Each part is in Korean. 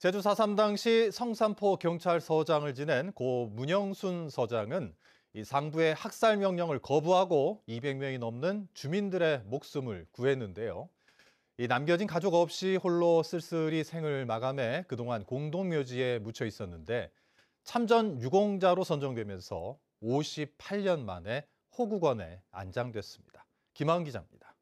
제주 4.3 당시 성산포 경찰서장을 지낸 고 문영순 서장은 이 상부의 학살 명령을 거부하고 200명이 넘는 주민들의 목숨을 구했는데요. 이 남겨진 가족 없이 홀로 쓸쓸히 생을 마감해 그동안 공동묘지에 묻혀 있었는데 참전 유공자로 선정되면서 58년 만에 호국원에 안장됐습니다. 김한 기자입니다.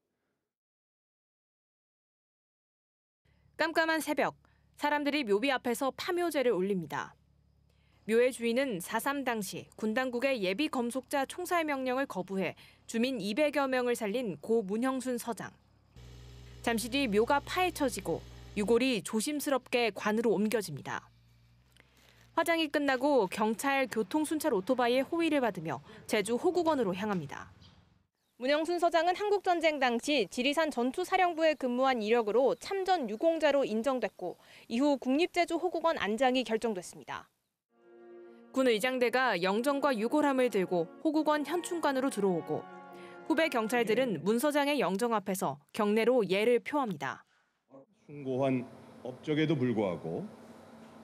깜깜한 새벽 사람들이 묘비 앞에서 파묘제를 올립니다. 묘의 주인은 4.3 당시 군당국의 예비 검속자 총살 명령을 거부해 주민 200여 명을 살린 고 문형순 서장. 잠시 뒤 묘가 파헤쳐지고 유골이 조심스럽게 관으로 옮겨집니다. 화장이 끝나고 경찰 교통순찰 오토바이의 호위를 받으며 제주 호국원으로 향합니다. 문영순 서장은 한국전쟁 당시 지리산 전투사령부에 근무한 이력으로 참전 유공자로 인정됐고 이후 국립제주 호국원 안장이 결정됐습니다. 군 의장대가 영정과 유골함을 들고 호국원 현충관으로 들어오고 후배 경찰들은 문 서장의 영정 앞에서 경례로 예를 표합니다. 숭고한 업적에도 불구하고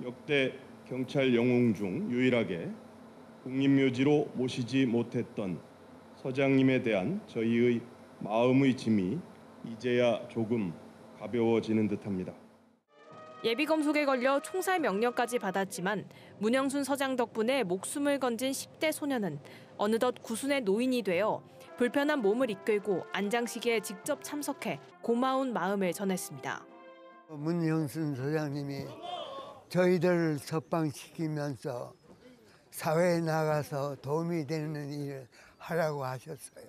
역대 경찰 영웅 중 유일하게 국립묘지로 모시지 못했던 서장님에 대한 저희의 마음의 짐이 이제야 조금 가벼워지는 듯합니다. 예비검속에 걸려 총살 명령까지 받았지만 문영순 서장 덕분에 목숨을 건진 10대 소년은 어느덧 구순의 노인이 되어 불편한 몸을 이끌고 안장식에 직접 참석해 고마운 마음을 전했습니다. 문영순 소장님이 저희들을 석방시키면서 사회에 나가서 도움이 되는 일을 하라고 하셨어요.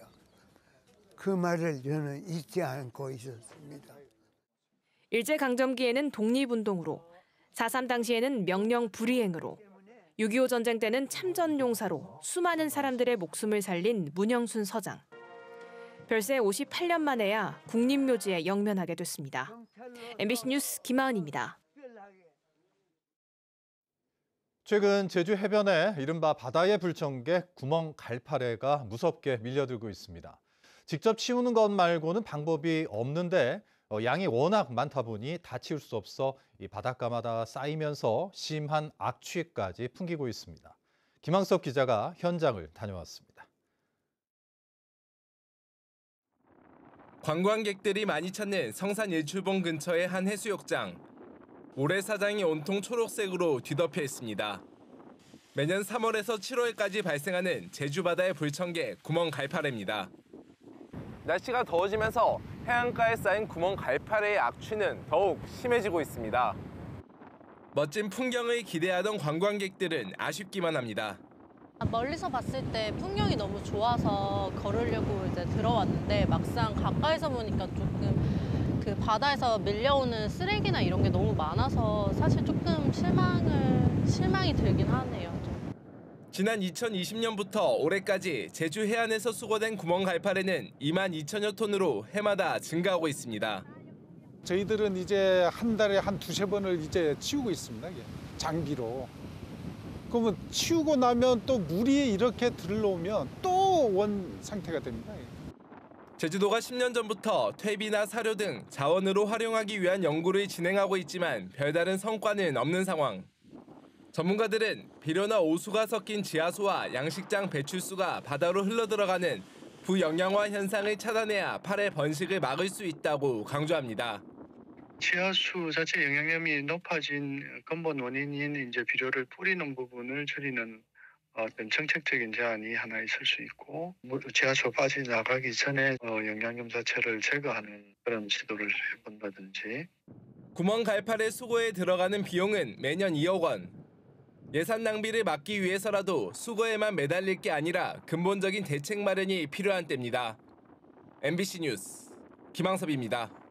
그 말을 저는 잊지 않고 있었습니다. 일제강점기에는 독립운동으로, 4.3 당시에는 명령 불이행으로, 6.25 전쟁 때는 참전용사로 수많은 사람들의 목숨을 살린 문영순 서장. 별세 58년 만에야 국립묘지에 영면하게 됐습니다. MBC 뉴스 김하은입니다. 최근 제주 해변에 이른바 바다의 불청객 구멍 갈파래가 무섭게 밀려들고 있습니다. 직접 치우는 것 말고는 방법이 없는데 어, 양이 워낙 많다 보니 다 치울 수 없어 이 바닷가마다 쌓이면서 심한 악취까지 풍기고 있습니다. 김항석 기자가 현장을 다녀왔습니다. 관광객들이 많이 찾는 성산 일출봉 근처의 한 해수욕장. 올해 사장이 온통 초록색으로 뒤덮여 있습니다. 매년 3월에서 7월까지 발생하는 제주 바다의 불청개 구멍 갈파래입니다. 날씨가 더워지면서 해안가에 쌓인 구멍 갈파래의 악취는 더욱 심해지고 있습니다. 멋진 풍경을 기대하던 관광객들은 아쉽기만 합니다. 멀리서 봤을 때 풍경이 너무 좋아서 걸으려고 이제 들어왔는데 막상 가까이서 보니까 조금 그 바다에서 밀려오는 쓰레기나 이런 게 너무 많아서 사실 조금 실망을 실망이 들긴 하네요. 지난 2020년부터 올해까지 제주 해안에서 수거된 구멍 갈파래는 2만 2천여 톤으로 해마다 증가하고 있습니다. 저희들은 이제 한 달에 한 두 세 번을 이제 치우고 있습니다. 장비로. 그러면 치우고 나면 또 물이 이렇게 들러오면 또 원 상태가 됩니다. 제주도가 10년 전부터 퇴비나 사료 등 자원으로 활용하기 위한 연구를 진행하고 있지만 별다른 성과는 없는 상황. 전문가들은 비료나 오수가 섞인 지하수와 양식장 배출수가 바다로 흘러들어가는 부영양화 현상을 차단해야 팔의 번식을 막을 수 있다고 강조합니다. 지하수 자체 영향력이 높아진 근본 원인인 이제 비료를 뿌리는 부분을 줄이는 어, 정책적인 제한이 하나 있을 수 있고 지하철 뭐, 빠지 나가기 전에 어, 영양염자체를 제거하는 그런 시도를 해본다든지 구멍 갈파의 수거에 들어가는 비용은 매년 2억 원. 예산 낭비를 막기 위해서라도 수거에만 매달릴 게 아니라 근본적인 대책 마련이 필요한 때입니다. MBC 뉴스 김항섭입니다.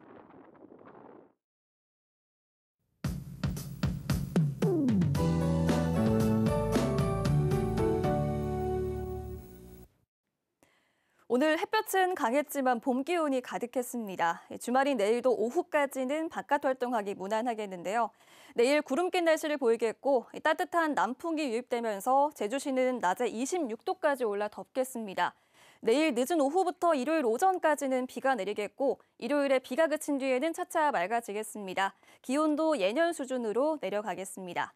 오늘 햇볕은 강했지만 봄 기운이 가득했습니다. 예, 주말인 내일도 오후까지는 바깥 활동하기 무난하겠는데요. 내일 구름 낀 날씨를 보이겠고 예, 따뜻한 남풍이 유입되면서 제주시는 낮에 26도까지 올라 덥겠습니다. 내일 늦은 오후부터 일요일 오전까지는 비가 내리겠고 일요일에 비가 그친 뒤에는 차차 맑아지겠습니다. 기온도 예년 수준으로 내려가겠습니다.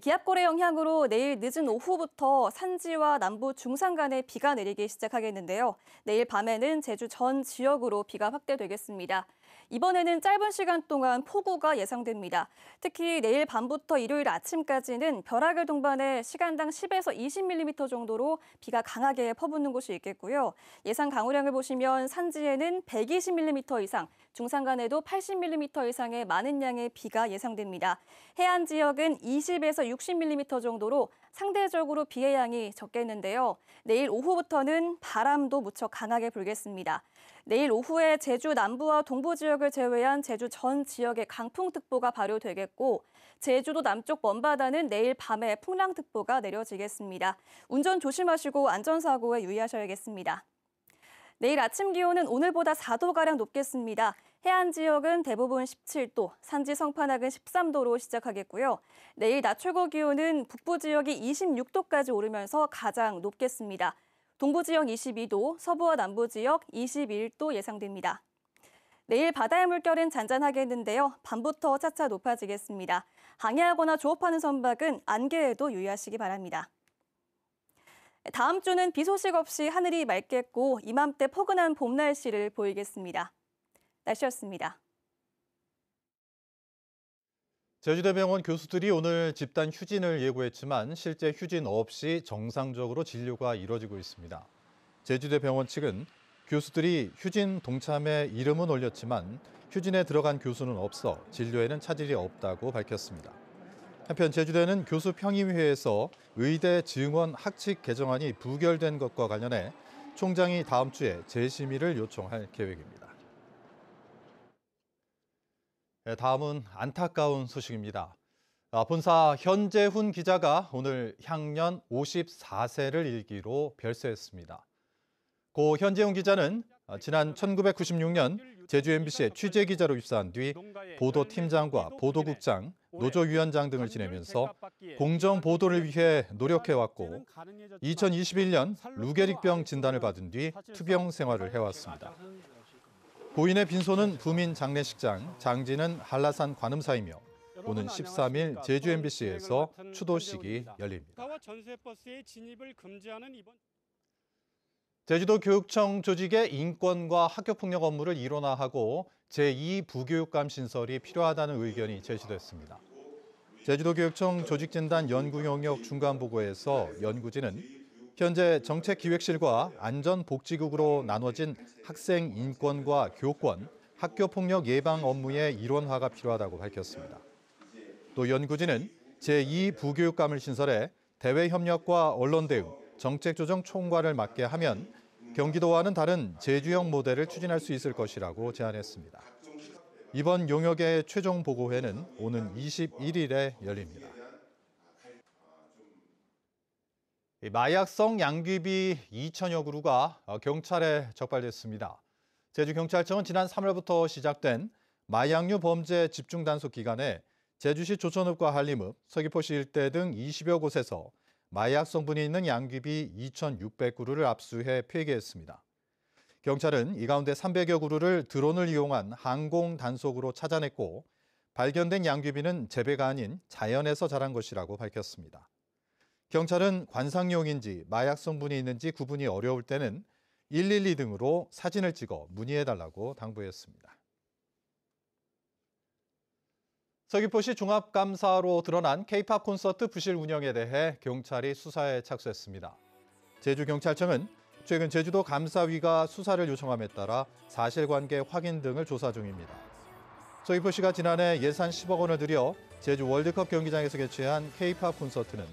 기압골의 영향으로 내일 늦은 오후부터 산지와 남부 중산 간에 비가 내리기 시작하겠는데요. 내일 밤에는 제주 전 지역으로 비가 확대되겠습니다. 이번에는 짧은 시간 동안 폭우가 예상됩니다. 특히 내일 밤부터 일요일 아침까지는 벼락을 동반해 시간당 10에서 20mm 정도로 비가 강하게 퍼붓는 곳이 있겠고요. 예상 강우량을 보시면 산지에는 120mm 이상, 중산간에도 80mm 이상의 많은 양의 비가 예상됩니다. 해안 지역은 20에서 60mm 정도로 상대적으로 비의 양이 적겠는데요. 내일 오후부터는 바람도 무척 강하게 불겠습니다. 내일 오후에 제주 남부와 동부 지역을 제외한 제주 전 지역에 강풍특보가 발효되겠고 제주도 남쪽 먼바다는 내일 밤에 풍랑특보가 내려지겠습니다. 운전 조심하시고 안전사고에 유의하셔야겠습니다. 내일 아침 기온은 오늘보다 4도가량 높겠습니다. 해안 지역은 대부분 17도, 산지 성판악은 13도로 시작하겠고요. 내일 낮 최고 기온은 북부 지역이 26도까지 오르면서 가장 높겠습니다. 동부지역 22도, 서부와 남부지역 21도 예상됩니다. 내일 바다의 물결은 잔잔하겠는데요. 밤부터 차차 높아지겠습니다. 항해하거나 조업하는 선박은 안개에도 유의하시기 바랍니다. 다음 주는 비 소식 없이 하늘이 맑겠고 이맘때 포근한 봄 날씨를 보이겠습니다. 날씨였습니다. 제주대병원 교수들이 오늘 집단 휴진을 예고했지만 실제 휴진 없이 정상적으로 진료가 이뤄지고 있습니다. 제주대병원 측은 교수들이 휴진 동참에 이름은 올렸지만 휴진에 들어간 교수는 없어 진료에는 차질이 없다고 밝혔습니다. 한편 제주대는 교수 평임회에서 의대 증원 학칙 개정안이 부결된 것과 관련해 총장이 다음 주에 재심의를 요청할 계획입니다. 예, 다음은 안타까운 소식입니다. 아, 본사 현재훈 기자가 오늘 향년 54세를 일기로 별세했습니다. 고 현재훈 기자는 아, 지난 1996년 제주 MBC의 취재 기자로 입사한 뒤 보도팀장과 보도국장, 노조위원장 등을 지내면서 공정 보도를 위해 노력해왔고 2021년 루게릭병 진단을 받은 뒤 투병 생활을 해왔습니다. 고인의 빈소는 부민 장례식장, 장지는 한라산 관음사이며 오는 13일 제주 MBC에서 추도식이 열립니다. 제주도 교육청 조직의 인권과 학교폭력 업무를 일원화하고 제2부교육감 신설이 필요하다는 의견이 제시됐습니다. 제주도교육청 조직진단 연구용역 중간보고에서 연구진은 현재 정책기획실과 안전복지국으로 나눠진 학생 인권과 교권, 학교폭력 예방 업무의 일원화가 필요하다고 밝혔습니다. 또 연구진은 제2부교육감을 신설해 대외협력과 언론 대응, 정책조정 총괄을 맡게 하면 경기도와는 다른 제주형 모델을 추진할 수 있을 것이라고 제안했습니다. 이번 용역의 최종 보고회는 오는 21일에 열립니다. 마약성 양귀비 2천여 그루가 어, 경찰에 적발됐습니다. 제주경찰청은 지난 3월부터 시작된 마약류 범죄 집중 단속 기간에 제주시 조천읍과 한림읍, 서귀포시 일대 등 20여 곳에서 마약 성분이 있는 양귀비 2,600그루를 압수해 폐기했습니다. 경찰은 이 가운데 300여 그루를 드론을 이용한 항공 단속으로 찾아냈고 발견된 양귀비는 재배가 아닌 자연에서 자란 것이라고 밝혔습니다. 경찰은 관상용인지 마약 성분이 있는지 구분이 어려울 때는 112 등으로 사진을 찍어 문의해달라고 당부했습니다. 서귀포시 종합감사로 드러난 K-팝 콘서트 부실 운영에 대해 경찰이 수사에 착수했습니다. 제주경찰청은 최근 제주도 감사위가 수사를 요청함에 따라 사실관계 확인 등을 조사 중입니다. 서귀포시가 지난해 예산 10억 원을 들여 제주 월드컵 경기장에서 개최한 K-팝 콘서트는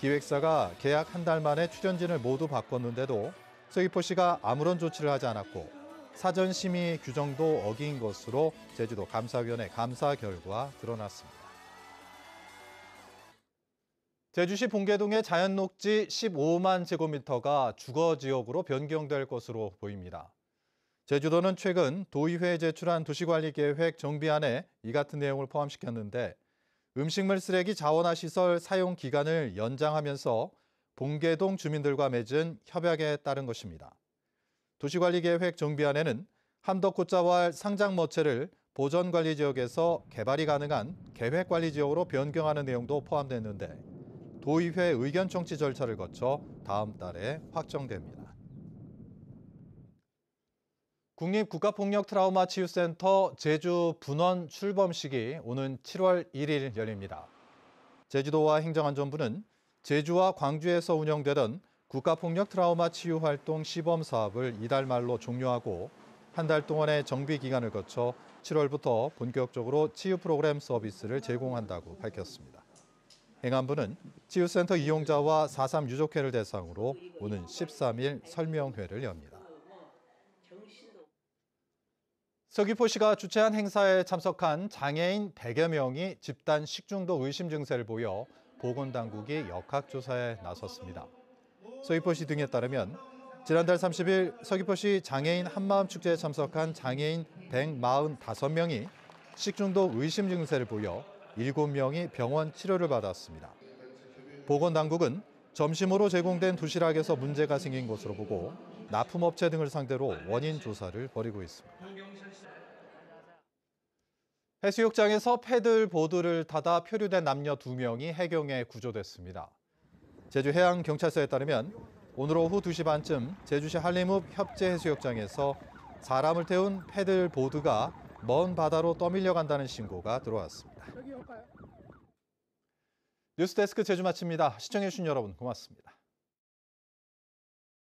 기획사가 계약 한 달 만에 출연진을 모두 바꿨는데도 서귀포 시가 아무런 조치를 하지 않았고 사전 심의 규정도 어긴 것으로 제주도 감사위원회 감사 결과 드러났습니다. 제주시 봉계동의 자연녹지 15만 제곱미터가 주거지역으로 변경될 것으로 보입니다. 제주도는 최근 도의회에 제출한 도시관리계획 정비안에 이 같은 내용을 포함시켰는데 음식물 쓰레기 자원화 시설 사용 기간을 연장하면서 봉계동 주민들과 맺은 협약에 따른 것입니다. 도시관리계획 정비안에는 함덕고자왈 상장모체를 보전관리 지역에서 개발이 가능한 계획관리 지역으로 변경하는 내용도 포함됐는데 도의회 의견 청취 절차를 거쳐 다음 달에 확정됩니다. 국립국가폭력 트라우마 치유센터 제주 분원 출범식이 오는 7월 1일 열립니다. 제주도와 행정안전부는 제주와 광주에서 운영되던 국가폭력 트라우마 치유 활동 시범 사업을 이달 말로 종료하고 한 달 동안의 정비 기간을 거쳐 7월부터 본격적으로 치유 프로그램 서비스를 제공한다고 밝혔습니다. 행안부는 치유센터 이용자와 4.3 유족회를 대상으로 오는 13일 설명회를 엽니다. 서귀포시가 주최한 행사에 참석한 장애인 100여 명이 집단 식중독 의심 증세를 보여 보건당국이 역학조사에 나섰습니다. 서귀포시 등에 따르면 지난달 30일 서귀포시 장애인 한마음축제에 참석한 장애인 145명이 식중독 의심 증세를 보여 7명이 병원 치료를 받았습니다. 보건당국은 점심으로 제공된 도시락에서 문제가 생긴 것으로 보고 납품업체 등을 상대로 원인 조사를 벌이고 있습니다. 해수욕장에서 패들 보드를 타다 표류된 남녀 2명이 해경에 구조됐습니다. 제주해양경찰서에 따르면 오늘 오후 2시 반쯤 제주시 한림읍 협재해수욕장에서 사람을 태운 패들 보드가 먼 바다로 떠밀려 간다는 신고가 들어왔습니다. 뉴스데스크 제주 마칩니다. 시청해주신 여러분 고맙습니다.